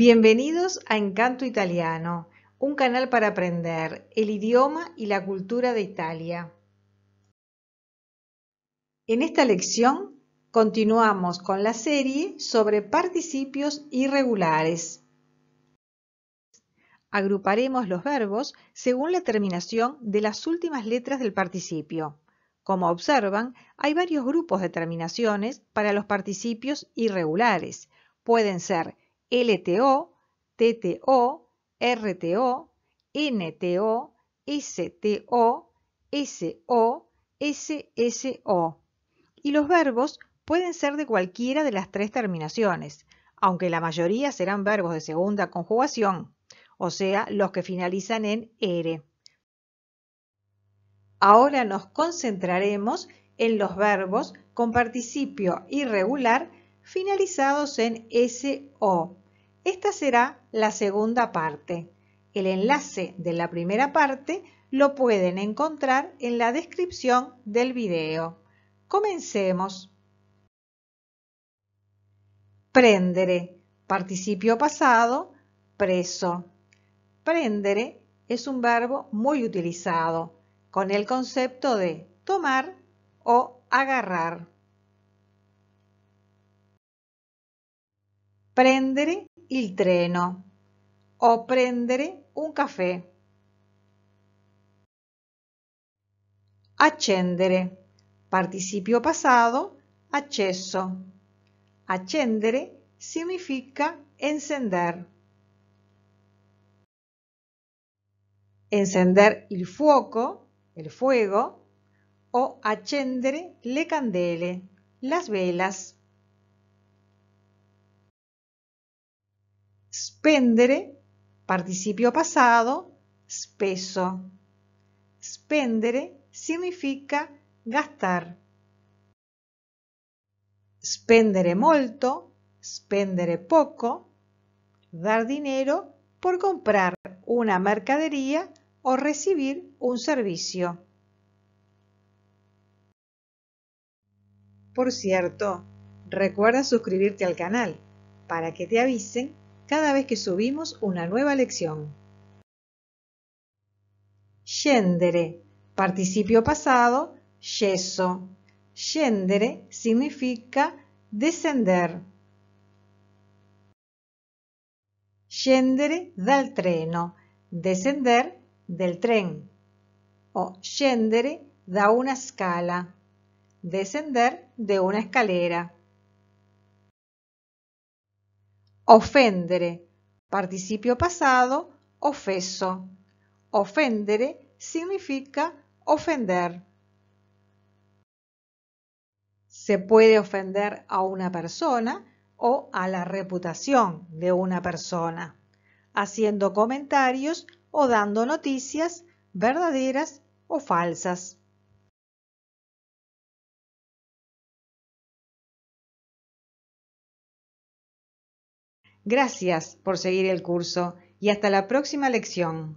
Bienvenidos a Encanto Italiano, un canal para aprender el idioma y la cultura de Italia. En esta lección continuamos con la serie sobre participios irregulares. Agruparemos los verbos según la terminación de las últimas letras del participio. Como observan, hay varios grupos de terminaciones para los participios irregulares. Pueden ser LTO, TTO, RTO, NTO, STO, SO, SSO. Y los verbos pueden ser de cualquiera de las tres terminaciones, aunque la mayoría serán verbos de segunda conjugación, o sea, los que finalizan en R. Ahora nos concentraremos en los verbos con participio irregular finalizados en SO, esta será la segunda parte. El enlace de la primera parte lo pueden encontrar en la descripción del video. Comencemos. Prendere, participio pasado, preso. Prendere es un verbo muy utilizado con el concepto de tomar o agarrar. Prendere il treno o prendere un caffè. Accendere. Participio passato, acceso. Accendere significa encender. Encender il fuoco, il fuego, o accendere le candele, las velas. Spendere, participio pasado, speso. Spendere significa gastar. Spendere molto, spendere poco, dar dinero por comprar una mercadería o recibir un servicio. Por cierto, recuerda suscribirte al canal para que te avisen cada vez que subimos una nueva lección. YENDERE participio pasado, yeso. YENDERE significa descender. da el treno, descender del tren. O YENDERE da una escala, descender de una escalera. Ofendere, participio pasado, ofeso. Ofendere significa ofender. Se puede ofender a una persona o a la reputación de una persona, haciendo comentarios o dando noticias verdaderas o falsas. Gracias por seguir el curso y hasta la próxima lección.